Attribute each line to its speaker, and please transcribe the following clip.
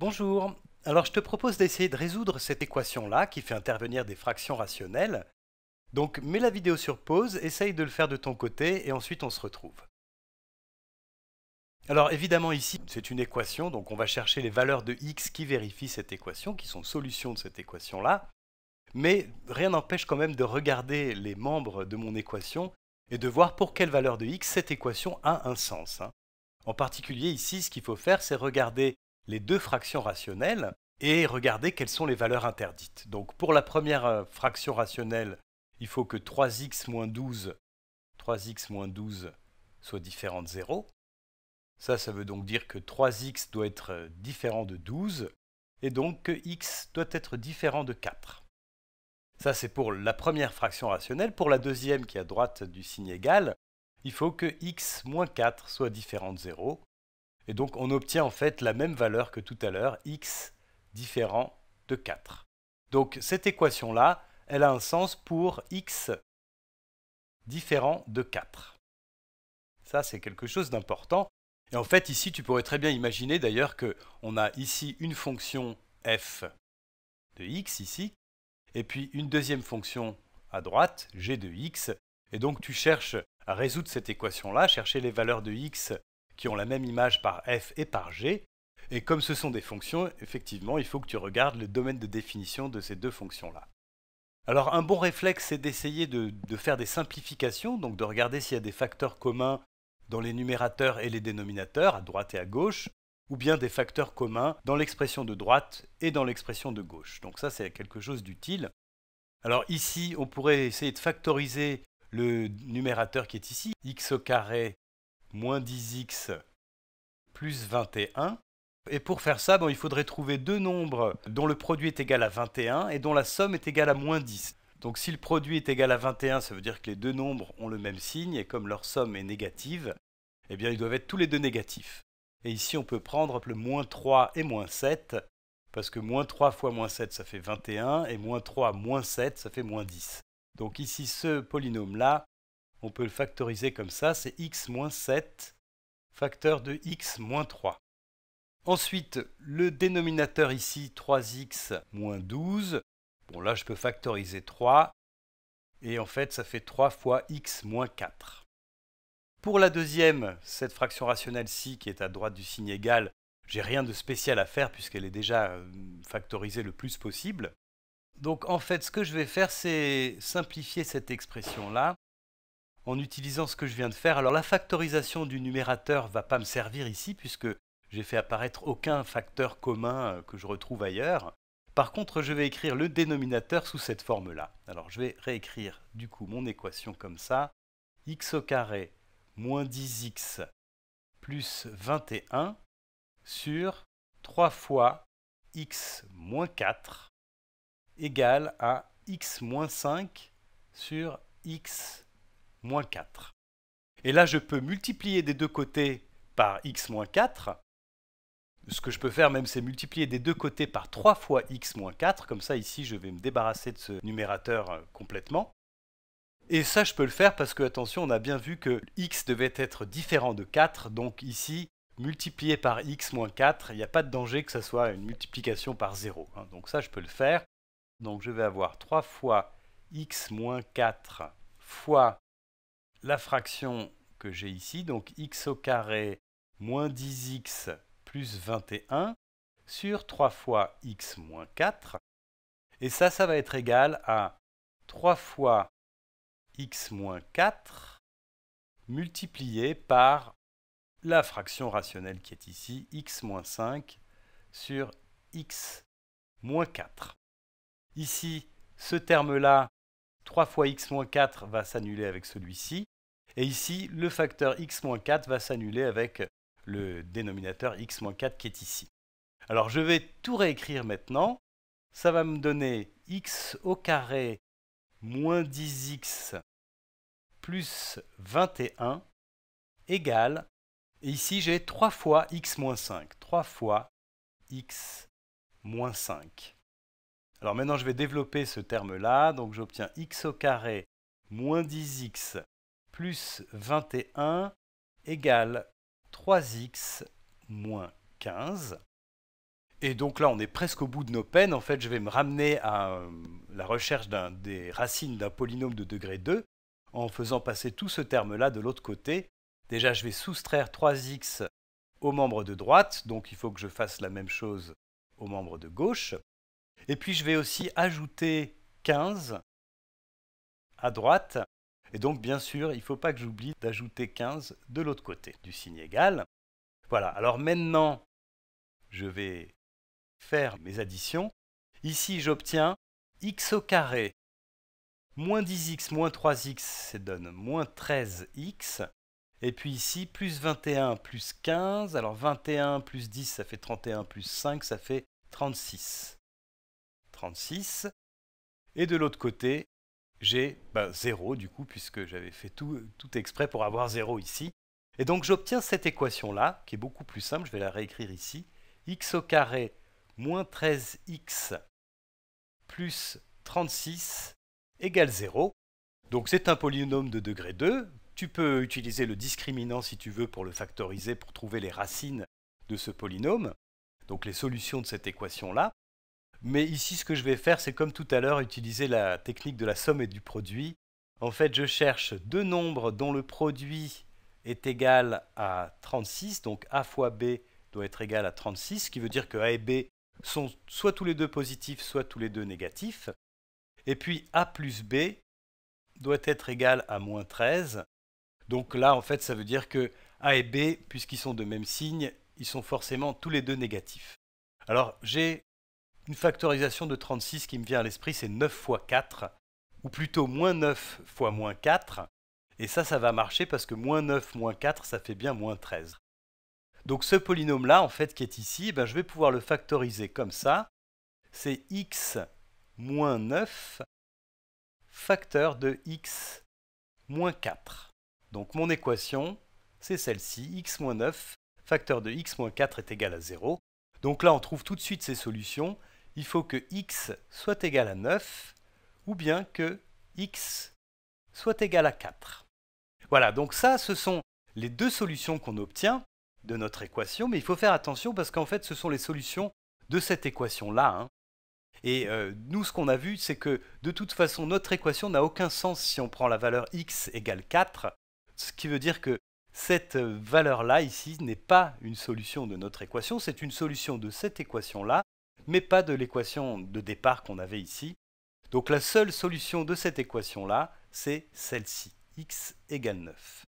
Speaker 1: Bonjour, alors je te propose d'essayer de résoudre cette équation-là qui fait intervenir des fractions rationnelles. Donc mets la vidéo sur pause, essaye de le faire de ton côté et ensuite on se retrouve. Alors évidemment ici, c'est une équation, donc on va chercher les valeurs de x qui vérifient cette équation, qui sont solutions de cette équation-là. Mais rien n'empêche quand même de regarder les membres de mon équation et de voir pour quelle valeur de x cette équation a un sens. Hein. En particulier ici, ce qu'il faut faire, c'est regarder les deux fractions rationnelles et regardez quelles sont les valeurs interdites. Donc pour la première euh, fraction rationnelle, il faut que 3x 12, 3x 12 soit différent de 0. Ça, ça veut donc dire que 3x doit être euh, différent de 12 et donc que x doit être différent de 4. Ça, c'est pour la première fraction rationnelle. Pour la deuxième qui est à droite du signe égal, il faut que x moins 4 soit différent de 0. Et donc on obtient en fait la même valeur que tout à l'heure, x différent de 4. Donc cette équation-là, elle a un sens pour x différent de 4. Ça, c'est quelque chose d'important. Et en fait, ici, tu pourrais très bien imaginer d'ailleurs qu'on a ici une fonction f de x, ici, et puis une deuxième fonction à droite, g de x. Et donc, tu cherches à résoudre cette équation-là, chercher les valeurs de x qui ont la même image par f et par g. Et comme ce sont des fonctions, effectivement, il faut que tu regardes le domaine de définition de ces deux fonctions-là. Alors un bon réflexe, c'est d'essayer de, faire des simplifications, donc de regarder s'il y a des facteurs communs dans les numérateurs et les dénominateurs, à droite et à gauche, ou bien des facteurs communs dans l'expression de droite et dans l'expression de gauche. Donc ça, c'est quelque chose d'utile. Alors ici, on pourrait essayer de factoriser le numérateur qui est ici, x au carré moins 10x plus 21. Et pour faire ça, il faudrait trouver deux nombres dont le produit est égal à 21 et dont la somme est égale à moins 10. Donc si le produit est égal à 21, ça veut dire que les deux nombres ont le même signe, et comme leur somme est négative, eh bien ils doivent être tous les deux négatifs. Et ici, on peut prendre le moins 3 et moins 7, parce que moins 3 fois moins 7, ça fait 21, et moins 3 moins 7, ça fait moins 10. Donc ici, ce polynôme-là on peut le factoriser comme ça, c'est x moins 7 facteur de x moins 3. Ensuite, le dénominateur ici, 3x moins 12. Bon, là, je peux factoriser 3. Et en fait, ça fait 3 fois x moins 4. Pour la deuxième, cette fraction rationnelle-ci, qui est à droite du signe égal, j'ai rien de spécial à faire puisqu'elle est déjà euh, factorisée le plus possible. Donc en fait, ce que je vais faire, c'est simplifier cette expression-là en utilisant ce que je viens de faire. Alors la factorisation du numérateur va pas me servir ici puisque j'ai fait apparaître aucun facteur commun euh, que je retrouve ailleurs. Par contre, je vais écrire le dénominateur sous cette forme-là. Alors je vais réécrire du coup mon équation comme ça. x au carré moins 10x plus 21 sur 3 fois x moins 4 égale à x moins 5 sur x moins 4. Et là, je peux multiplier des deux côtés par x moins 4. Ce que je peux faire même, c'est multiplier des deux côtés par 3 fois x moins 4. Comme ça, ici, je vais me débarrasser de ce numérateur euh, complètement. Et ça, je peux le faire parce que, attention, on a bien vu que x devait être différent de 4. Donc ici, multiplier par x moins 4, il n'y a pas de danger que ça soit une multiplication par 0. Hein. Donc ça, je peux le faire. Donc je vais avoir 3 fois x moins 4 fois la fraction que j'ai ici, donc x au carré moins 10x plus 21 sur 3 fois x moins 4. Et ça, ça va être égal à 3 fois x moins 4 multiplié par la fraction rationnelle qui est ici, x moins 5 sur x moins 4. Ici, ce terme-là, 3 fois x-4 va s'annuler avec celui-ci. Et ici, le facteur x-4 va s'annuler avec le dénominateur x-4 qui est ici. Alors je vais tout réécrire maintenant. Ça va me donner x au carré moins 10x plus 21 égale, et ici j'ai 3 fois x moins 5, 3 fois x moins 5. Alors maintenant, je vais développer ce terme-là. Donc j'obtiens x au carré moins 10x plus 21 égale 3x moins 15. Et donc là, on est presque au bout de nos peines. En fait, je vais me ramener à euh, la recherche des racines d'un polynôme de degré 2 en faisant passer tout ce terme-là de l'autre côté. Déjà, je vais soustraire 3x au membre de droite, donc il faut que je fasse la même chose au membre de gauche. Et puis je vais aussi ajouter 15 à droite. Et donc bien sûr, il ne faut pas que j'oublie d'ajouter 15 de l'autre côté du signe égal. Voilà, alors maintenant, je vais faire mes additions. Ici, j'obtiens x au carré moins 10x moins 3x, ça donne moins 13x. Et puis ici, plus 21 plus 15. Alors 21 plus 10, ça fait 31 plus 5, ça fait 36. 36. Et de l'autre côté, j'ai 0 bah, du coup, puisque j'avais fait tout, exprès pour avoir 0 ici. Et donc j'obtiens cette équation-là, qui est beaucoup plus simple, je vais la réécrire ici. x au carré moins 13x plus 36 égale 0. Donc c'est un polynôme de degré 2. Tu peux utiliser le discriminant si tu veux pour le factoriser, pour trouver les racines de ce polynôme, donc les solutions de cette équation-là. Mais ici, ce que je vais faire, c'est comme tout à l'heure, utiliser la technique de la somme et du produit. En fait, je cherche deux nombres dont le produit est égal à 36, donc A fois B doit être égal à 36, ce qui veut dire que A et B sont soit tous les deux positifs, soit tous les deux négatifs. Et puis A plus B doit être égal à moins 13. Donc là, en fait, ça veut dire que A et B, puisqu'ils sont de même signe, ils sont forcément tous les deux négatifs. Alors j'ai une factorisation de 36 qui me vient à l'esprit, c'est 9 fois 4, ou plutôt moins 9 fois moins 4. Et ça, ça va marcher parce que moins 9 moins 4, ça fait bien moins 13. Donc ce polynôme-là, en fait, qui est ici, eh ben, je vais pouvoir le factoriser comme ça. C'est x moins 9 facteur de x moins 4. Donc mon équation, c'est celle-ci, x moins 9 facteur de x moins 4 est égal à 0. Donc là, on trouve tout de suite ces solutions il faut que x soit égal à 9 ou bien que x soit égal à 4. Voilà, donc ça, ce sont les deux solutions qu'on obtient de notre équation, mais il faut faire attention parce qu'en fait, ce sont les solutions de cette équation-là. Hein. Et euh, nous, ce qu'on a vu, c'est que de toute façon, notre équation n'a aucun sens si on prend la valeur x égale 4, ce qui veut dire que cette euh, valeur-là, ici, n'est pas une solution de notre équation, c'est une solution de cette équation-là, mais pas de l'équation de départ qu'on avait ici. Donc la seule solution de cette équation-là, c'est celle-ci, x égale 9.